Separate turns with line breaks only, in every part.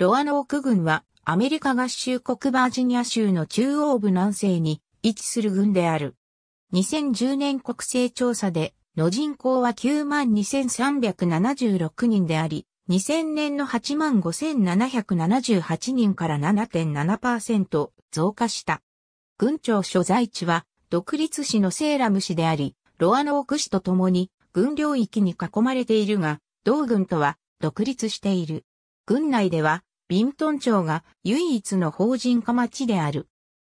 ロアノーク軍はアメリカ合衆国バージニア州の中央部南西に位置する軍である。2010年国勢調査での人口は92,376人であり、2000年の85,778人から7.7%増加した。軍庁所在地は独立市のセーラム市であり、ロアノーク市と共に軍領域に囲まれているが、同軍とは独立している。軍内ではビントン町が唯一の法人化町である。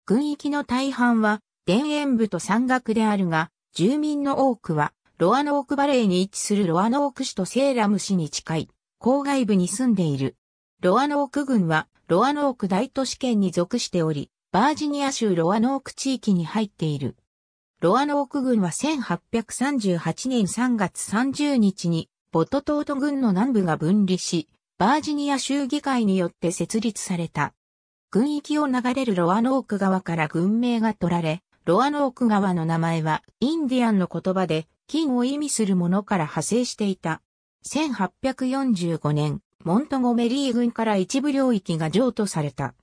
軍域の大半は田園部と山岳であるが、住民の多くはロアノークバレーに位置するロアノーク市とセーラム市に近い郊外部に住んでいる。ロアノーク郡はロアノーク大都市圏に属しており、バージニア州ロアノーク地域に入っている。ロアノーク郡は1838年3月30日にボトトート郡の南部が分離し、バージニア州議会によって設立された。軍域を流れるロアノーク川から軍名が取られ、ロアノーク川の名前はインディアンの言葉で金を意味するものから派生していた。1845年、モントゴメリー軍から一部領域が譲渡された。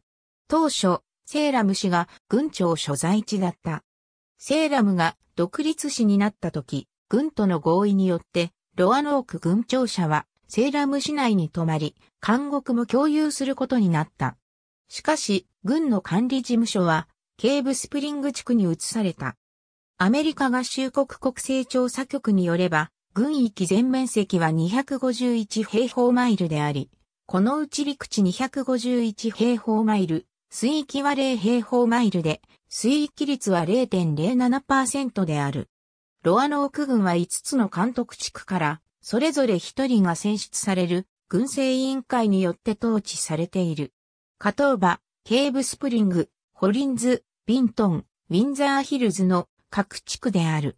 当初、セーラム氏が軍庁所在地だった。セーラムが独立市になった時、軍との合意によって、ロアノーク軍庁舎はセーラム市内に泊まり、監獄も共有することになった。しかし、軍の管理事務所は、ケーブスプリング地区に移された。アメリカ合衆国国勢調査局によれば、軍域全面積は251平方マイルであり、このうち陸地251平方マイル、水域は0平方マイルで、水域率は0.07%である。ロアノーク軍は5つの監督地区からそれぞれ一人が選出される軍政委員会によって統治されている。カトーバ、ケーブスプリング、ホリンズ、ビントン、ウィンザーヒルズの各地区である。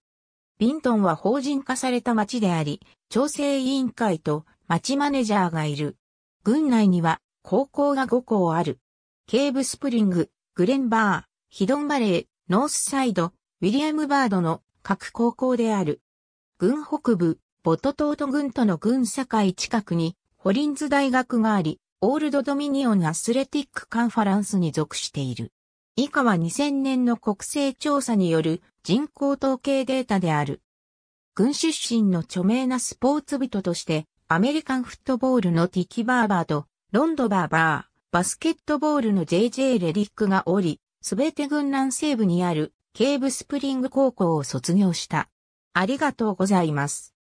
ビントンは法人化された町であり、調整委員会と町マネジャーがいる。軍内には高校が5校ある。ケーブスプリング、グレンバー、ヒドンバレー、ノースサイド、ウィリアムバードの各高校である。軍北部、ボトトート軍との軍境近くに、ホリンズ大学があり、オールドドミニオンアスレティックカンファランスに属している。以下は2000年の国勢調査による人口統計データである。軍出身の著名なスポーツ人として、アメリカンフットボールのティキ・バーバーと、ロンドバーバー、バスケットボールの JJ レディックがおり、すべて軍南西部にある、ケーブスプリング高校を卒業した。ありがとうございます。